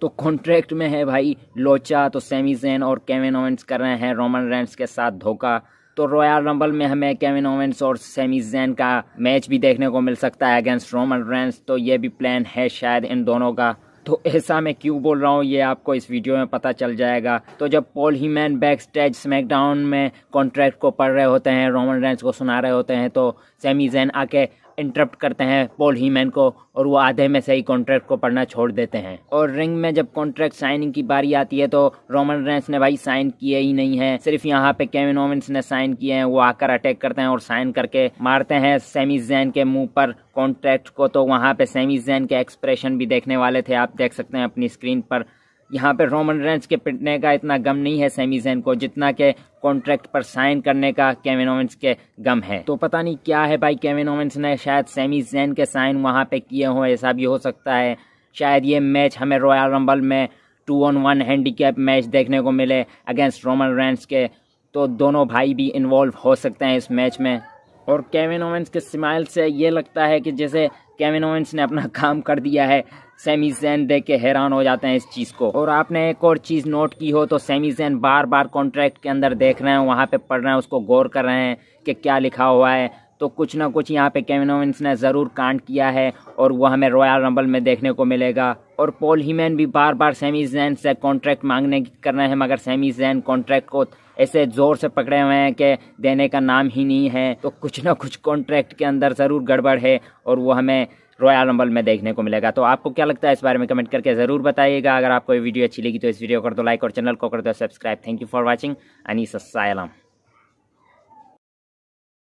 तो कॉन्ट्रैक्ट में है भाई लोचा तो सेमीजेन और केविन ओवेंस कर रहे हैं रोमन रेंस के साथ धोखा तो रॉयल रंबल में हमें केविन ओवेंस और सेमीजैन का मैच भी देखने को मिल सकता है अगेंस्ट रोमन रेंस तो ये भी प्लान है शायद इन दोनों का तो ऐसा मैं क्यों बोल रहा हूँ ये आपको इस वीडियो में पता चल जाएगा तो जब Paul Heyman back stage SmackDown में कॉन्ट्रैक्ट को पढ़ रहे होते हैं रोमन रेंस को सुना रहे होते हैं तो सेमी जैन आके इंटरप्ट करते हैं पॉल हीमैन को और वो आधे में से ही कॉन्ट्रैक्ट को पढ़ना छोड़ देते हैं और रिंग में जब कॉन्ट्रैक्ट साइनिंग की बारी आती है तो रोमन रेंस ने भाई साइन किए ही नहीं है सिर्फ यहाँ पे केविन ओवेंस ने साइन किए हैं वो आकर अटैक करते हैं और साइन करके मारते हैं सेमी जैन के मुंह पर कॉन्ट्रैक्ट को तो वहाँ पे सेमी जैन के एक्सप्रेशन भी देखने वाले थे आप देख सकते हैं अपनी स्क्रीन पर यहाँ पे रोमन रेंस के पिटने का इतना गम नहीं है सेमी जैन को जितना के कॉन्ट्रैक्ट पर साइन करने का केविन ओवेंस के गम है तो पता नहीं क्या है भाई केविन ओवेंस ने शायद सेमी जैन के साइन वहाँ पे किए हों ऐसा भी हो सकता है शायद ये मैच हमें रॉयल रंबल में two on one handicap match देखने को मिले अगेंस्ट रोमन रेंस के तो दोनों भाई भी इन्वॉल्व हो सकते हैं इस मैच में और केविन ओवेंस के स्माइल से ये लगता है कि जैसे केविन ओवेंस ने अपना काम कर दिया है सेमी जैन देख के हैरान हो जाते हैं इस चीज़ को और आपने एक और चीज़ नोट की हो तो सेमी जैन बार बार कॉन्ट्रैक्ट के अंदर देख रहे हैं वहाँ पे पढ़ रहे हैं उसको गौर कर रहे हैं कि क्या लिखा हुआ है तो कुछ ना कुछ यहाँ पे केविन ओवेंस ने ज़रूर कांड किया है और वो हमें रॉयल रंबल में देखने को मिलेगा और पोल हीमैन भी बार बार सेमी जैन से कॉन्ट्रैक्ट मांगने की कर रहे हैं मगर सेमी जैन कॉन्ट्रैक्ट को ऐसे जोर से पकड़े हुए हैं कि देने का नाम ही नहीं है तो कुछ ना कुछ कॉन्ट्रैक्ट के अंदर ज़रूर गड़बड़ है और वो हमें रॉयल रंबल में देखने को मिलेगा तो आपको क्या लगता है इस बारे में कमेंट करके ज़रूर बताइएगा अगर आपको ये वीडियो अच्छी लगी तो इस वीडियो को कर दो लाइक और चैनल को कर दो subscribe thank you for watching Anees